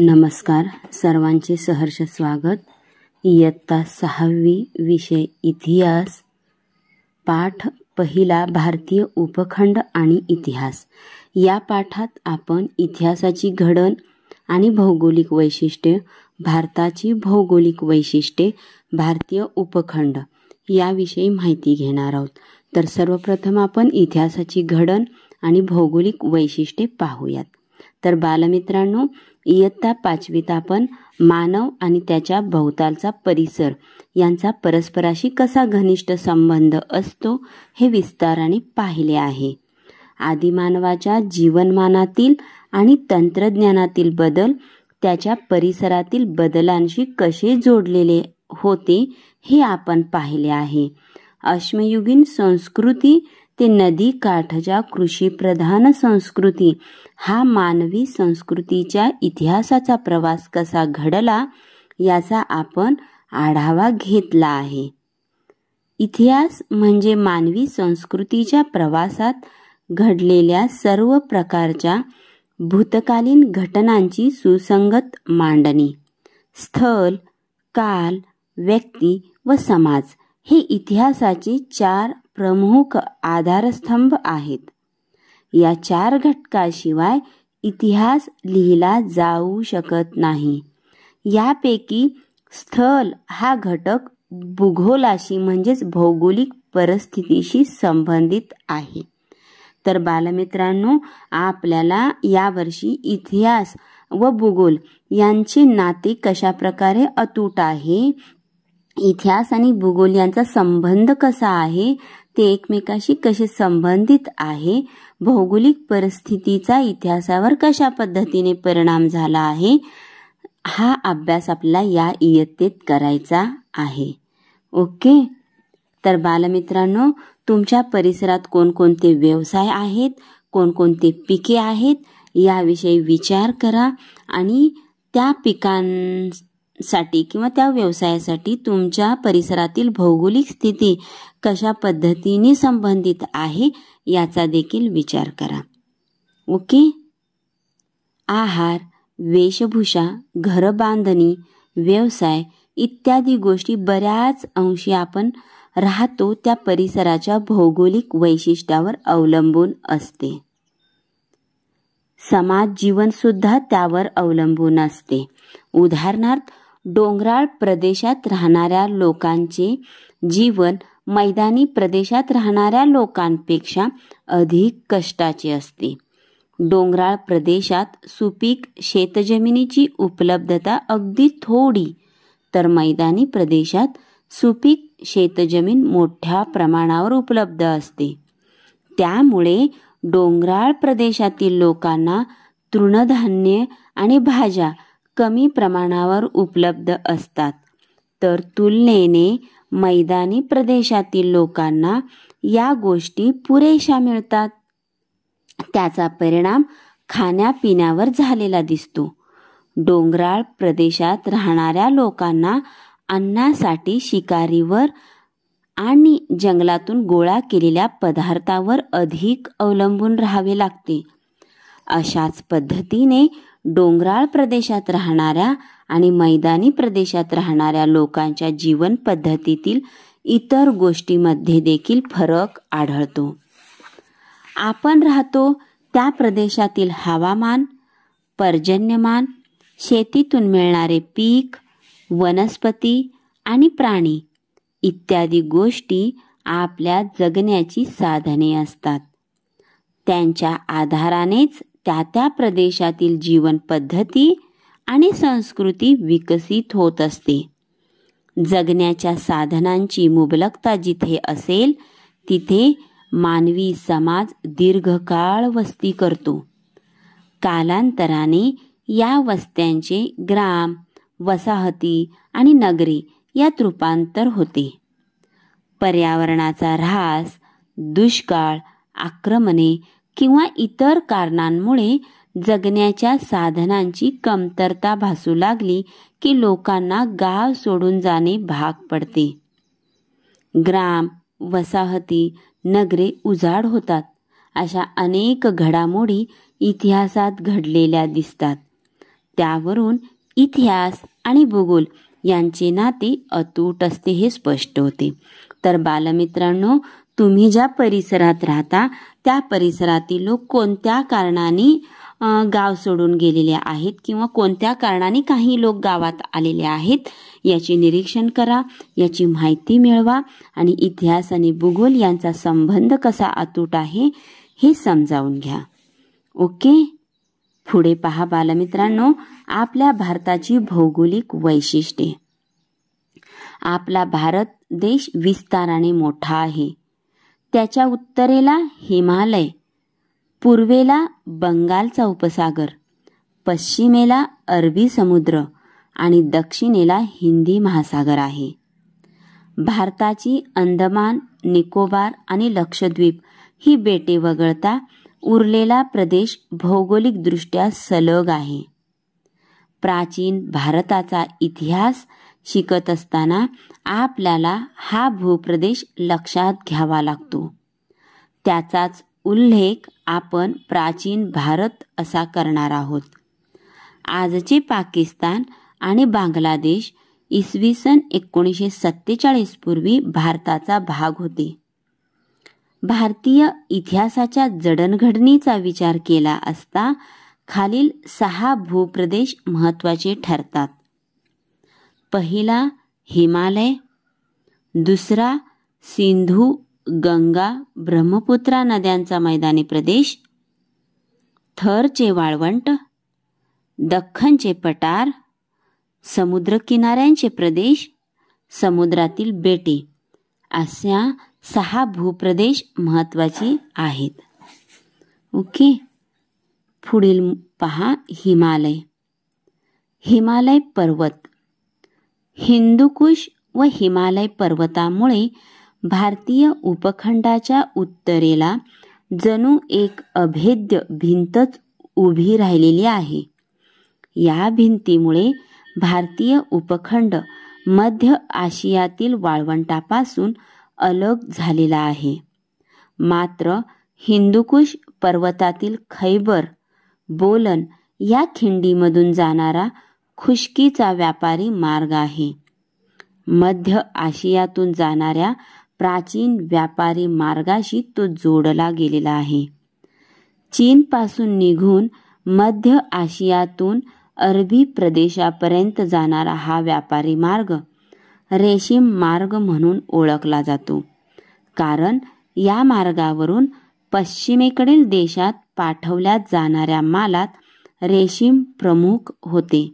नमस्कार सर्वांचे सहर्ष स्वागत इयत्ता सहावी विषय इतिहास पाठ पहिला भारतीय उपखंड आणि इतिहास या पाठात आपण इतिहासाची घडण आणि भौगोलिक वैशिष्ट्ये भारताची भौगोलिक वैशिष्ट्ये भारतीय उपखंड याविषयी माहिती घेणार आहोत तर सर्वप्रथम आपण इतिहासाची घडण आणि भौगोलिक वैशिष्ट्ये पाहूयात तर बालमित्रांनो इयत्ता पाचवीत आपण मानव आणि त्याच्या भोवतालचा परिसर यांचा परस्पराशी कसा घनिष्ठ संबंध असतो हे विस्ताराने पाहिले आहे आदिमानवाच्या जीवनमानातील आणि तंत्रज्ञानातील बदल त्याच्या परिसरातील बदलांशी कसे जोडलेले होते हे आपण पाहिले आहे अश्मयुगीन संस्कृती ते नदी काठच्या कृषीप्रधान संस्कृती हा मानवी संस्कृतीच्या इतिहासाचा प्रवास कसा घडला याचा आपण आढावा घेतला आहे इतिहास म्हणजे मानवी संस्कृतीच्या प्रवासात घडलेल्या सर्व प्रकारच्या भूतकालीन घटनांची सुसंगत मांडणी स्थल काल व्यक्ती व समाज हे इतिहासाचे चार प्रमुख आधारस्तंभ आहेत या चार घटकाशिवाय इतिहास लिहिला जाऊ शकत नाही यापैकी स्थल हा घटक भूगोलाशी म्हणजेच भौगोलिक परिस्थितीशी संबंधित आहे तर बालमित्रांनो आपल्याला यावर्षी इतिहास व भूगोल यांचे नाते कशा प्रकारे अतूट आहे इतिहास आणि भूगोल यांचा संबंध कसा आहे ते एकमेकाशी कसे संबंधित आहे भौगोलिक परिस्थितीचा इतिहासावर कशा पद्धतीने परिणाम झाला आहे हा अभ्यास आपला या इयत्तेत करायचा आहे ओके तर बालमित्रांनो तुमच्या परिसरात कोणकोणते व्यवसाय आहेत कोणकोणते पिके आहेत याविषयी विचार करा आणि त्या पिकांसाठी किंवा त्या व्यवसायासाठी तुमच्या परिसरातील भौगोलिक स्थिती कशा पद्धतीने संबंधित आहे याचा देखील विचार करा ओके आहार वेशभूषा घरबांधणी व्यवसाय इत्यादी गोष्टी बऱ्याच अंशी आपण राहतो त्या परिसराच्या भौगोलिक वैशिष्ट्यावर अवलंबून असते समाज सुद्धा त्यावर अवलंबून असते उदाहरणार्थ डोंगराळ प्रदेशात राहणाऱ्या लोकांचे जीवन मैदानी प्रदेशात राहणाऱ्या लोकांपेक्षा अधिक कष्टाची असते डोंगराळ प्रदेशात सुपीक शेतजमिनीची उपलब्धता अगदी थोडी तर मैदानी प्रदेशात सुपीक शेतजमीन मोठ्या प्रमाणावर उपलब्ध असते त्यामुळे डोंगराळ प्रदेशातील लोकांना तृणधान्य आणि भाज्या कमी प्रमाणावर उपलब्ध असतात तर तुलनेने मैदानी प्रदेशातील लोकांना या गोष्टी पुरेशा मिळतात त्याचा परिणाम खाण्यापिण्यावर झालेला दिसतो डोंगराळ प्रदेशात राहणाऱ्या लोकांना अन्नासाठी शिकारीवर आणि जंगलातून गोळा केलेल्या पदार्थावर अधिक अवलंबून राहावे लागते अशाच पद्धतीने डोंगराळ प्रदेशात राहणाऱ्या आणि मैदानी प्रदेशात राहणाऱ्या लोकांच्या जीवन पद्धतीतील इतर गोष्टीमध्ये देखील फरक आढळतो आपण राहतो त्या प्रदेशातील हवामान पर्जन्यमान शेतीतून मिळणारे पीक वनस्पती आणि प्राणी इत्यादी गोष्टी आपल्या जगण्याची साधने असतात त्यांच्या आधारानेच त्या त्या प्रदेशातील जीवनपद्धती आणि संस्कृती विकसित होत असते जगण्याच्या साधनांची मुबलकता जिथे असेल तिथे मानवी समाज दीर्घकाळ वस्ती करतो कालांतराने या वस्त्यांचे ग्राम वसाहती आणि नगरे यात रूपांतर होते पर्यावरणाचा ऱ्हास दुष्काळ आक्रमणे किंवा इतर कारणांमुळे जगण्याच्या साधनांची कमतरता भासू लागली की लोकांना गाव सोडून जाणे भाग पडते ग्राम वसाहती नगरे उजाड होतात अशा अनेक घडामोडी इतिहासात घडलेल्या दिसतात त्यावरून इतिहास आणि भूगोल यांचे नाते अतूट असते हे स्पष्ट होते तर बालमित्रांनो तुम्ही ज्या परिसरात राहता त्या परिसरातील लोक कोणत्या कारणाने गाव सोडून गेलेले आहेत किंवा कोणत्या कारणाने काही लोक गावात आलेले आहेत याचे निरीक्षण करा याची माहिती मिळवा आणि इतिहास आणि भूगोल यांचा संबंध कसा अतूट आहे हे समजावून घ्या ओके पुढे पहा बालमित्रांनो आपल्या भारताची भौगोलिक वैशिष्ट्ये आपला भारत देश विस्ताराने मोठा आहे त्याच्या उत्तरेला हिमालय पूर्वेला बंगालचा उपसागर पश्चिमेला अरबी समुद्र आणि दक्षिणेला हिंदी महासागर आहे भारताची अंदमान निकोबार आणि लक्षद्वीप ही बेटे वगळता उरलेला प्रदेश भौगोलिकदृष्ट्या सलग आहे प्राचीन भारताचा इतिहास शिकत असताना आपल्याला हा भूप्रदेश लक्षात घ्यावा लागतो त्याचाच उल्लेख आपण प्राचीन भारत असा करणार आहोत आजचे पाकिस्तान आणि बांगलादेश इसवी सन एकोणीसशे सत्तेचाळीस पूर्वी भारताचा भाग होते भारतीय इतिहासाच्या जडणघडणीचा विचार केला असता खालील सहा भूप्रदेश महत्वाचे ठरतात पहिला हिमालय दुसरा सिंधू गंगा ब्रह्मपुत्रा नद्यांचा मैदानी प्रदेश थरचे वाळवंट दख्खनचे पठार किनाऱ्यांचे प्रदेश समुद्रातील बेटे अशा सहा भूप्रदेश महत्त्वाचे आहेत ओके पुढील पहा हिमालय हिमालय पर्वत हिंदुकुश व हिमालय पर्वतामुळे भारतीय उपखंडाच्या उत्तरेला जणू एक अभेद्य भिंतच उभी राहिलेली आहे या भिंतीमुळे भारतीय उपखंड मध्य आशियातील वाळवंटापासून अलग झालेला आहे मात्र हिंदुकुश पर्वतातील खैबर बोलन या खिंडीमधून जाणारा खुशकीचा व्यापारी मार्ग आहे मध्य आशियातून जाणाऱ्या प्राचीन व्यापारी मार्गाशी तो जोडला गेलेला आहे चीनपासून निघून मध्य आशियातून अरबी प्रदेशापर्यंत जाणारा हा व्यापारी मार्ग रेशीम मार्ग म्हणून ओळखला जातो कारण या मार्गावरून पश्चिमेकडील देशात पाठवल्या जाणाऱ्या मालात रेशीम प्रमुख होते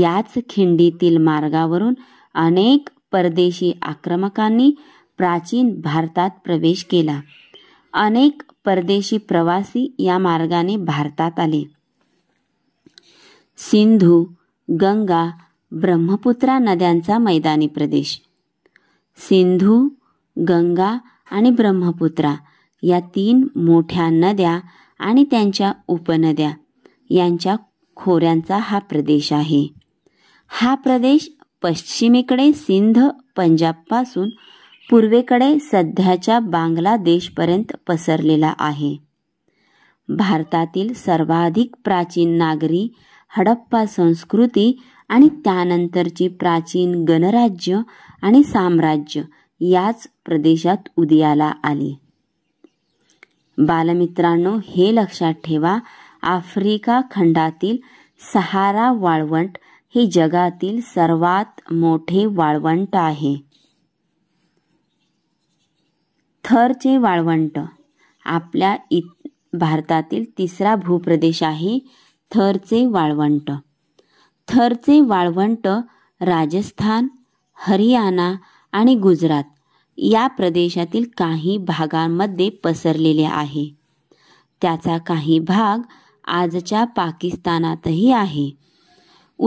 याच खिंडीतील मार्गावरून अनेक परदेशी आक्रमकांनी प्राचीन भारतात प्रवेश केला अनेक परदेशी प्रवासी या मार्गाने भारतात आले सिंधू गंगा ब्रह्मपुत्रा नद्यांचा मैदानी प्रदेश सिंधू गंगा आणि ब्रह्मपुत्रा या तीन मोठ्या नद्या आणि त्यांच्या उपनद्या यांच्या खोऱ्यांचा हा प्रदेश आहे हा प्रदेश पश्चिमेकडे सिंध पंजाबपासून पूर्वेकडे सध्याच्या बांगलादेशपर्यंत पसरलेला आहे भारतातील सर्वाधिक प्राचीन नागरी हडप्पा संस्कृती आणि त्यानंतरची प्राचीन गणराज्य आणि साम्राज्य याच प्रदेशात उदयाला आली बालमित्रांनो हे लक्षात ठेवा आफ्रिका खंडातील सहारा वाळवंट हे जगातील सर्वात मोठे वाळवंट आहे थरचे वाळवंट आपल्या इ भारतातील तिसरा भूप्रदेश आहे थरचे वाळवंट थरचे वाळवंट राजस्थान हरियाणा आणि गुजरात या प्रदेशातील काही भागांमध्ये पसरलेले आहे त्याचा काही भाग आजच्या पाकिस्तानातही आहे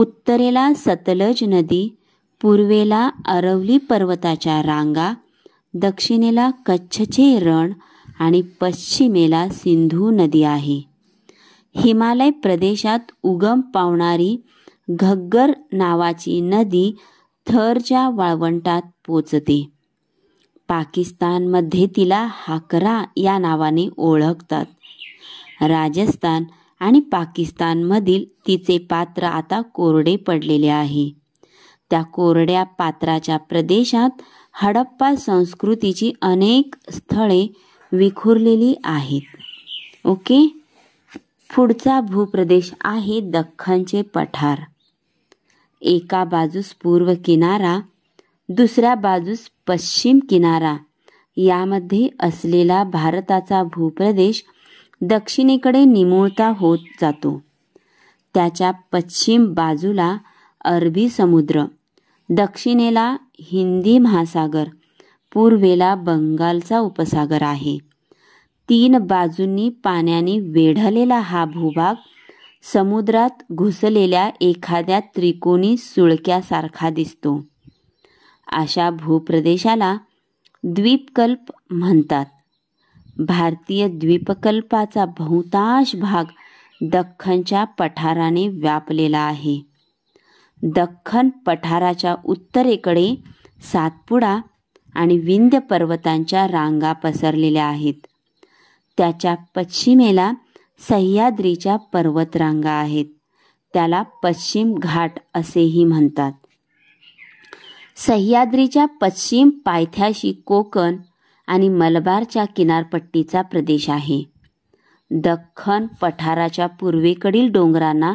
उत्तरेला सतलज नदी पूर्वेला अरवली पर्वताच्या रांगा दक्षिणेला कच्छचे रण आणि पश्चिमेला सिंधू नदी आहे हिमालय प्रदेशात उगम पावणारी घग्गर नावाची नदी थरच्या वाळवंटात पोचते पाकिस्तानमध्ये तिला हाकरा या नावाने ओळखतात राजस्थान आणि पाकिस्तानमधील तिचे पात्र आता कोरडे पडलेले आहे त्या कोरड्या पात्राच्या प्रदेशात हडप्पा संस्कृतीची अनेक स्थळे विखुरलेली आहेत ओके पुढचा भूप्रदेश आहे दख्खनचे पठार एका बाजूस पूर्व किनारा दुसऱ्या बाजूस पश्चिम किनारा यामध्ये असलेला भारताचा भूप्रदेश दक्षिणेकडे निमुळता होत जातो त्याच्या पश्चिम बाजूला अरबी समुद्र दक्षिणेला हिंदी महासागर पूर्वेला बंगालचा उपसागर आहे तीन बाजूंनी पाण्याने वेढलेला हा भूभाग समुद्रात घुसलेल्या एखाद्या त्रिकोणी सुळक्यासारखा दिसतो अशा भूप्रदेशाला द्वीपकल्प म्हणतात भारतीय द्वीपकल्पाचा बहुतांश भाग दख्खनच्या पठाराने व्यापलेला आहे दख्खन पठाराच्या उत्तरेकडे सातपुडा आणि विंध्य पर्वतांच्या रांगा पसरलेल्या आहेत त्याच्या पश्चिमेला सह्याद्रीच्या पर्वतरांगा आहेत त्याला पश्चिम घाट असेही म्हणतात सह्याद्रीच्या पश्चिम पायथ्याशी कोकण आणि मलबारच्या किनारपट्टीचा प्रदेश आहे दख्खन पठाराच्या पूर्वेकडील डोंगरांना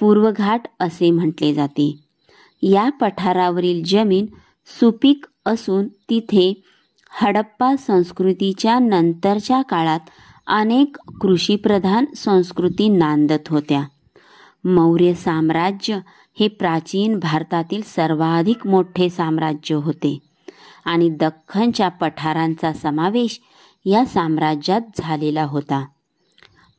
पूर्वघाट असे म्हटले जाते या पठारावरील जमीन सुपीक असून तिथे हडप्पा संस्कृतीच्या नंतरच्या काळात अनेक कृषीप्रधान संस्कृती नांदत होत्या मौर्य साम्राज्य हे प्राचीन भारतातील सर्वाधिक मोठे साम्राज्य होते आणि दख्खनच्या पठारांचा समावेश या साम्राज्यात झालेला होता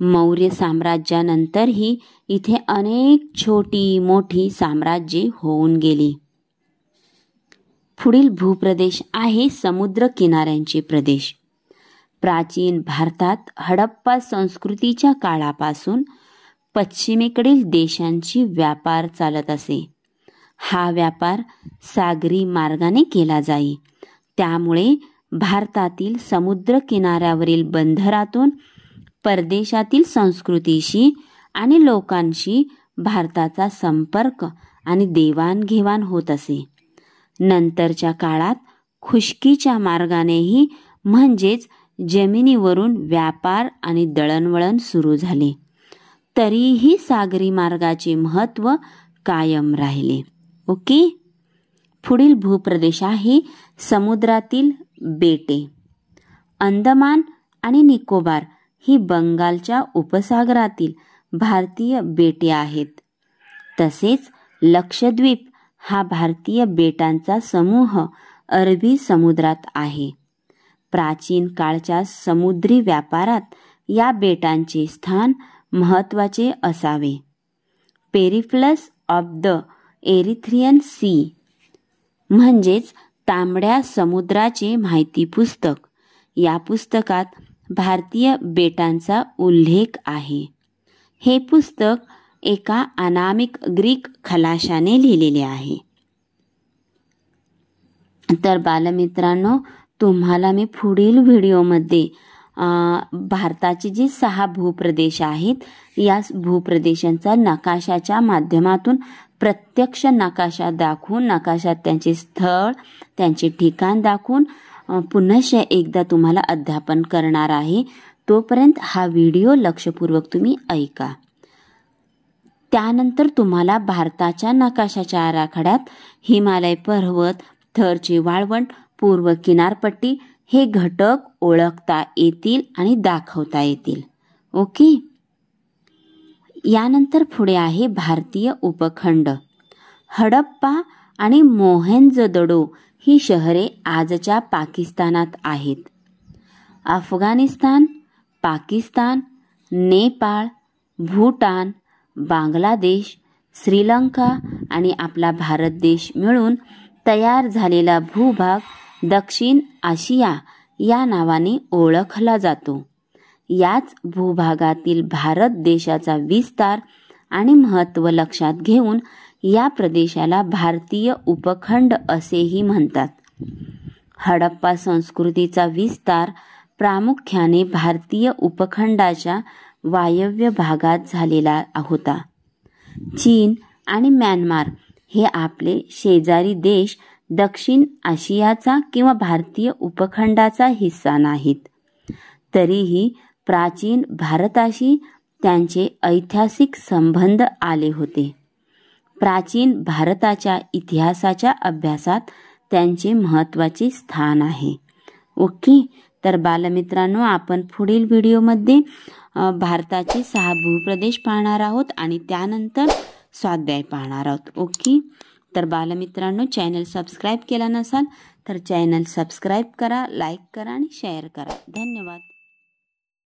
मौर्य साम्राज्यानंतरही इथे अनेक छोटी मोठी साम्राज्ये होऊन गेली पुढील भूप्रदेश आहे समुद्र किनाऱ्यांचे प्रदेश प्राचीन भारतात हडप्पा संस्कृतीच्या काळापासून पश्चिमेकडील देशांची व्यापार चालत असे हा व्यापार सागरी मार्गाने केला जाई त्यामुळे भारतातील समुद्र किनाऱ्यावरील बंदरातून परदेशातील संस्कृतीशी आणि लोकांशी भारताचा संपर्क आणि देवाणघेवाण होत असे नंतरच्या काळात खुशकीच्या मार्गानेही म्हणजेच जमिनीवरून व्यापार आणि दळणवळण सुरू झाले तरीही सागरी मार्गाचे महत्त्व कायम राहिले ओके पुढील भूप्रदेश आहे समुद्रातील बेटे अंदमान आणि निकोबार ही बंगालच्या उपसागरातील भारतीय बेटे आहेत तसेच लक्षद्वीप हा भारतीय बेटांचा समूह अरबी समुद्रात आहे प्राचीन काळच्या समुद्री व्यापारात या बेटांचे स्थान महत्त्वाचे असावे Periplus of the Erythraean Sea म्हणजेच तांबड्या समुद्राचे माहिती पुस्तक या पुस्तकात भारतीय बेटांचा उल्लेख आहे हे पुस्तक एका अनामिक ग्रीक खलाशाने लिहिलेले आहे तर बालमित्रांनो तुम्हाला मी पुढील व्हिडिओमध्ये भारताचे जे सहा भूप्रदेश आहेत या भूप्रदेशांचा नकाशाच्या माध्यमातून प्रत्यक्ष नकाशा दाखवून नकाशात त्यांचे स्थळ त्यांचे ठिकाण दाखवून श एकदा तुम्हाला अध्यापन करणार आहे तोपर्यंत हा व्हिडिओ लक्षपूर्वक तुम्ही ऐका त्यानंतर तुम्हाला भारताच्या नकाशाच्या आराखड्यात हिमालय पर्वत थरची वाळवंट पूर्व किनारपट्टी हे घटक ओळखता येतील आणि दाखवता येतील ओके यानंतर पुढे आहे भारतीय उपखंड हडप्पा आणि मोहेंजदडो ही शहरे आजच्या पाकिस्तानात आहेत अफगाणिस्तान पाकिस्तान नेपाळ भूटान बांगलादेश श्रीलंका आणि आपला भारत देश मिळून तयार झालेला भूभाग दक्षिण आशिया या नावाने ओळखला जातो याच भूभागातील भारत देशाचा विस्तार आणि महत्त्व लक्षात घेऊन या प्रदेशाला भारतीय उपखंड असेही म्हणतात हडप्पा संस्कृतीचा विस्तार प्रामुख्याने भारतीय उपखंडाच्या वायव्य भागात झालेला होता चीन आणि म्यानमार हे आपले शेजारी देश दक्षिण आशियाचा किंवा भारतीय उपखंडाचा हिस्सा नाहीत तरीही प्राचीन भारताशी त्यांचे ऐतिहासिक संबंध आले होते प्राचीन भारताच्या इतिहासाच्या अभ्यासात त्यांचे महत्त्वाचे स्थान आहे ओके तर बालमित्रांनो आपण पुढील व्हिडिओमध्ये भारताचे सहा भूप्रदेश पाहणार आहोत आणि त्यानंतर स्वाध्याय पाहणार आहोत ओके तर बालमित्रांनो चॅनल सबस्क्राईब केला नसाल तर चॅनल सबस्क्राईब करा लाईक करा आणि शेअर करा धन्यवाद